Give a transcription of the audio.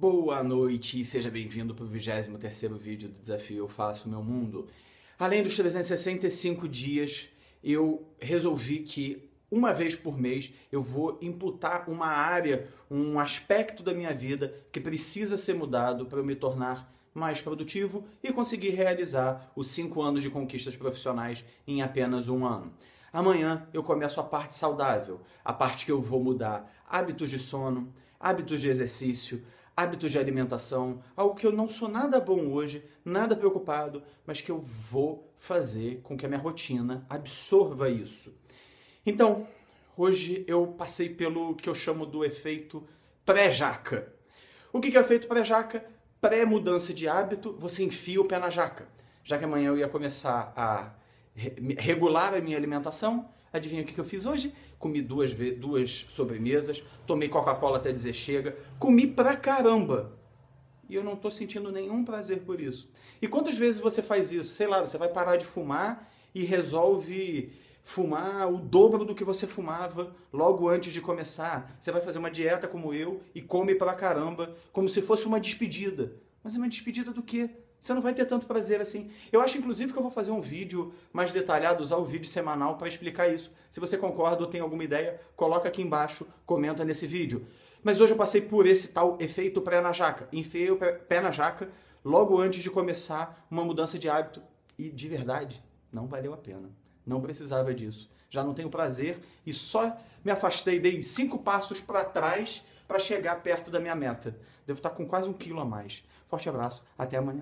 Boa noite e seja bem-vindo para o 23 vídeo do Desafio Eu Faço Meu Mundo. Além dos 365 dias, eu resolvi que uma vez por mês eu vou imputar uma área, um aspecto da minha vida que precisa ser mudado para eu me tornar mais produtivo e conseguir realizar os 5 anos de conquistas profissionais em apenas um ano. Amanhã eu começo a parte saudável, a parte que eu vou mudar hábitos de sono, hábitos de exercício, hábitos de alimentação, algo que eu não sou nada bom hoje, nada preocupado, mas que eu vou fazer com que a minha rotina absorva isso. Então, hoje eu passei pelo que eu chamo do efeito pré-jaca. O que é o efeito pré-jaca? Pré-mudança de hábito, você enfia o pé na jaca. Já que amanhã eu ia começar a regular a minha alimentação, Adivinha o que eu fiz hoje? Comi duas, duas sobremesas, tomei Coca-Cola até dizer chega, comi pra caramba. E eu não estou sentindo nenhum prazer por isso. E quantas vezes você faz isso? Sei lá, você vai parar de fumar e resolve fumar o dobro do que você fumava logo antes de começar. Você vai fazer uma dieta como eu e come pra caramba, como se fosse uma despedida. Mas é uma despedida do quê? Você não vai ter tanto prazer assim. Eu acho, inclusive, que eu vou fazer um vídeo mais detalhado, usar o vídeo semanal para explicar isso. Se você concorda ou tem alguma ideia, coloca aqui embaixo, comenta nesse vídeo. Mas hoje eu passei por esse tal efeito pé na jaca. Enfiei o pé na jaca logo antes de começar uma mudança de hábito. E, de verdade, não valeu a pena. Não precisava disso. Já não tenho prazer e só me afastei, dei cinco passos para trás para chegar perto da minha meta. Devo estar com quase um quilo a mais. Forte abraço, até amanhã.